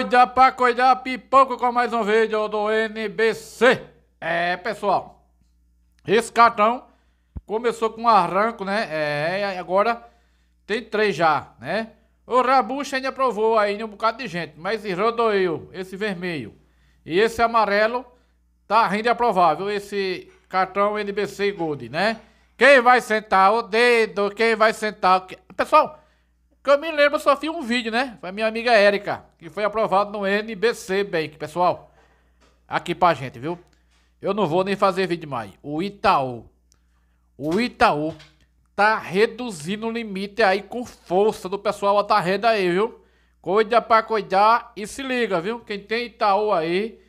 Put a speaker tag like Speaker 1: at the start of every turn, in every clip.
Speaker 1: Cuidar pra cuidar, pipoco com mais um vídeo do NBC. É, pessoal, esse cartão começou com um arranco, né? É, agora tem três já, né? O Rabucha ainda aprovou aí né, um bocado de gente, mas rodoeu esse vermelho e esse amarelo tá rindo é aprovável, esse cartão NBC Gold, né? Quem vai sentar o dedo, quem vai sentar... Pessoal, que eu me lembro, eu só fiz um vídeo, né? Foi minha amiga Érica, que foi aprovado no NBC Bank, pessoal. Aqui pra gente, viu? Eu não vou nem fazer vídeo mais. O Itaú. O Itaú tá reduzindo o limite aí com força do pessoal alta renda aí, viu? Cuida pra cuidar e se liga, viu? Quem tem Itaú aí,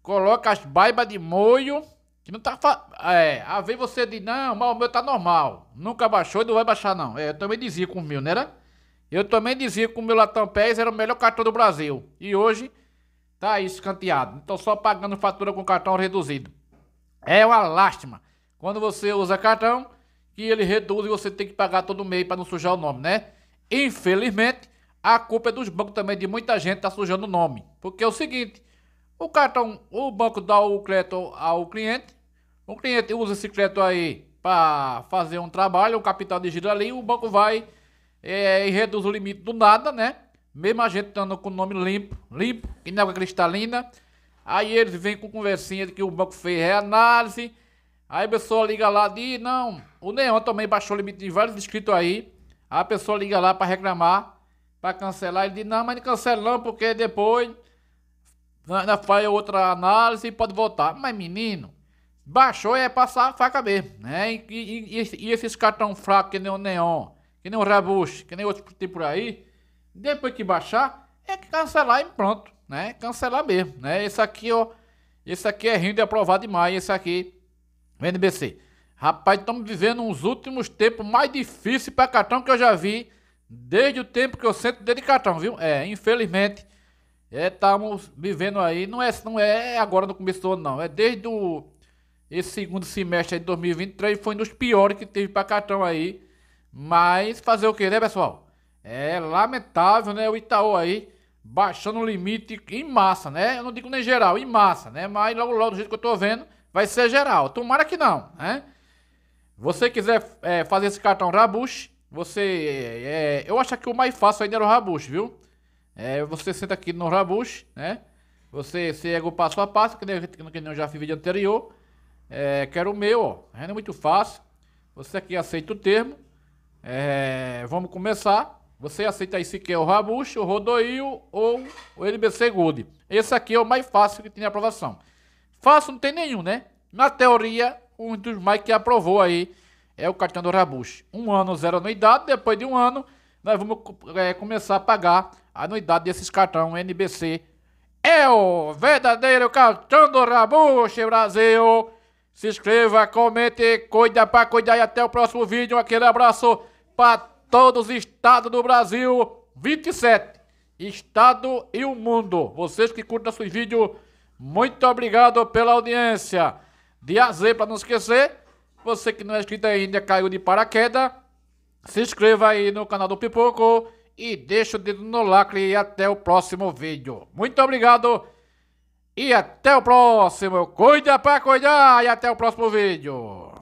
Speaker 1: coloca as baibas de moio. Que não tá. Fa... É, a vez você diz, não, mas o meu tá normal. Nunca baixou e não vai baixar, não. É, eu também dizia com o meu, né? era? Eu também dizia que o meu Latão Pés era o melhor cartão do Brasil. E hoje tá aí escanteado. Então só pagando fatura com cartão reduzido. É uma lástima. Quando você usa cartão, que ele reduz e você tem que pagar todo mês para não sujar o nome, né? Infelizmente, a culpa é dos bancos também, de muita gente tá sujando o nome. Porque é o seguinte, o cartão, o banco dá o crédito ao cliente, o cliente usa esse crédito aí para fazer um trabalho, um capital de giro ali, o banco vai é, e reduz o limite do nada, né? Mesmo a gente estando com o nome limpo, limpo, que nem água cristalina. Aí eles vêm com conversinha de que o banco fez reanálise. Aí a pessoa liga lá e diz não, o Neon também baixou o limite de vários inscritos aí. Aí a pessoa liga lá para reclamar, para cancelar. Ele diz, não, mas não cancela não, porque depois ainda faz outra análise e pode voltar. Mas menino, baixou é passar a faca mesmo, né? E, e, e, e esses cartão fracos que nem o Neon que nem o Rabush, que nem outros que tem por aí, depois que baixar, é que cancelar e pronto, né? Cancelar mesmo, né? Esse aqui, ó, esse aqui é rindo e aprovado demais, esse aqui, NBC. Rapaz, estamos vivendo uns últimos tempos mais difíceis para cartão que eu já vi, desde o tempo que eu sento dentro de cartão, viu? É, infelizmente, estamos é, vivendo aí, não é, não é agora no começo do ano, não, é desde o, esse segundo semestre de 2023, foi um dos piores que teve para cartão aí, mas fazer o que, né, pessoal? É lamentável, né? O Itaú aí baixando o limite em massa, né? Eu não digo nem geral, em massa, né? Mas logo, logo, do jeito que eu tô vendo, vai ser geral. Tomara que não, né? Você quiser é, fazer esse cartão Rabush, você. É, é eu acho que o mais fácil ainda era o Rabush, viu? É, você senta aqui no Rabush, né? Você segue é o passo a passo, que nem, que nem eu já fiz vídeo anterior. É, quero o meu, ó. É, é muito fácil. Você aqui aceita o termo é, vamos começar. Você aceita aí se quer é o Rabucho, o Rodoio ou o NBC Gold. Esse aqui é o mais fácil que tem aprovação. Fácil não tem nenhum, né? Na teoria, um dos mais que aprovou aí é o cartão do Rabucho. Um ano, zero anuidade. Depois de um ano, nós vamos é, começar a pagar a anuidade desses cartão NBC. É o verdadeiro cartão do Rabucho, Brasil! Se inscreva, comente, cuida pra cuidar e até o próximo vídeo. Aquele abraço! para todos os estados do Brasil, 27 estado e o mundo. Vocês que curtem os vídeos, muito obrigado pela audiência. De AZ para não esquecer, você que não é inscrito ainda, caiu de paraquedas, se inscreva aí no canal do Pipoco e deixa o dedo no lacre e até o próximo vídeo. Muito obrigado e até o próximo. Cuida para cuidar e até o próximo vídeo.